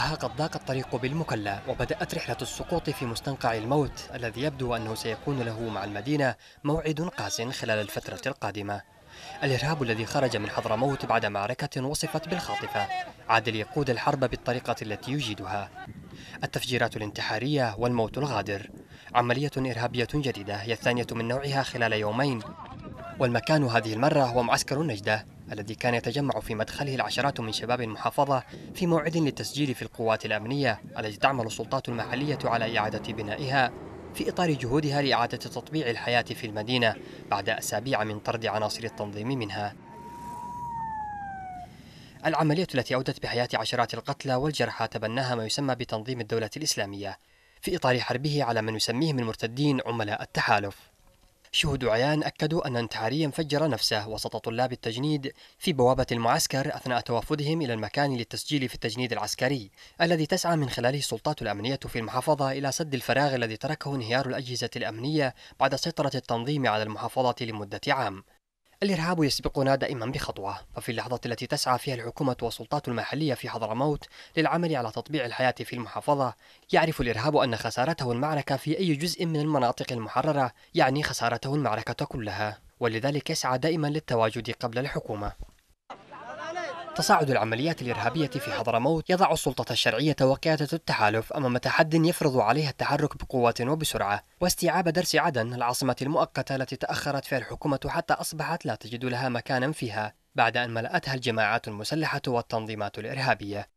قد ضاق الطريق بالمكلا وبدأت رحلة السقوط في مستنقع الموت الذي يبدو أنه سيكون له مع المدينة موعد قاس خلال الفترة القادمة الإرهاب الذي خرج من حضرموت بعد معركة وصفت بالخاطفة عاد ليقود الحرب بالطريقة التي يجيدها التفجيرات الانتحارية والموت الغادر عملية إرهابية جديدة هي الثانية من نوعها خلال يومين والمكان هذه المرة هو معسكر النجدة الذي كان يتجمع في مدخله العشرات من شباب المحافظة في موعد للتسجيل في القوات الأمنية التي تعمل السلطات المحلية على إعادة بنائها في إطار جهودها لإعادة تطبيع الحياة في المدينة بعد أسابيع من طرد عناصر التنظيم منها العملية التي أودت بحياة عشرات القتلى والجرحى تبناها ما يسمى بتنظيم الدولة الإسلامية في إطار حربه على من يسميهم المرتدين عملاء التحالف شهود عيان أكدوا أن انتحاريا فجر نفسه وسط طلاب التجنيد في بوابة المعسكر أثناء توافدهم إلى المكان للتسجيل في التجنيد العسكري الذي تسعى من خلاله السلطات الأمنية في المحافظة إلى سد الفراغ الذي تركه انهيار الأجهزة الأمنية بعد سيطرة التنظيم على المحافظة لمدة عام الإرهاب يسبقنا دائما بخطوة ففي اللحظة التي تسعى فيها الحكومة والسلطات المحلية في حضرموت للعمل على تطبيع الحياة في المحافظة يعرف الإرهاب أن خسارته المعركة في أي جزء من المناطق المحررة يعني خسارته المعركة كلها ولذلك يسعى دائما للتواجد قبل الحكومة تصاعد العمليات الإرهابية في حضرموت يضع السلطة الشرعية وقيادة التحالف أمام تحد يفرض عليها التحرك بقوة وبسرعة واستيعاب درس عدن العاصمة المؤقتة التي تأخرت فيها الحكومة حتى أصبحت لا تجد لها مكانا فيها بعد أن ملأتها الجماعات المسلحة والتنظيمات الإرهابية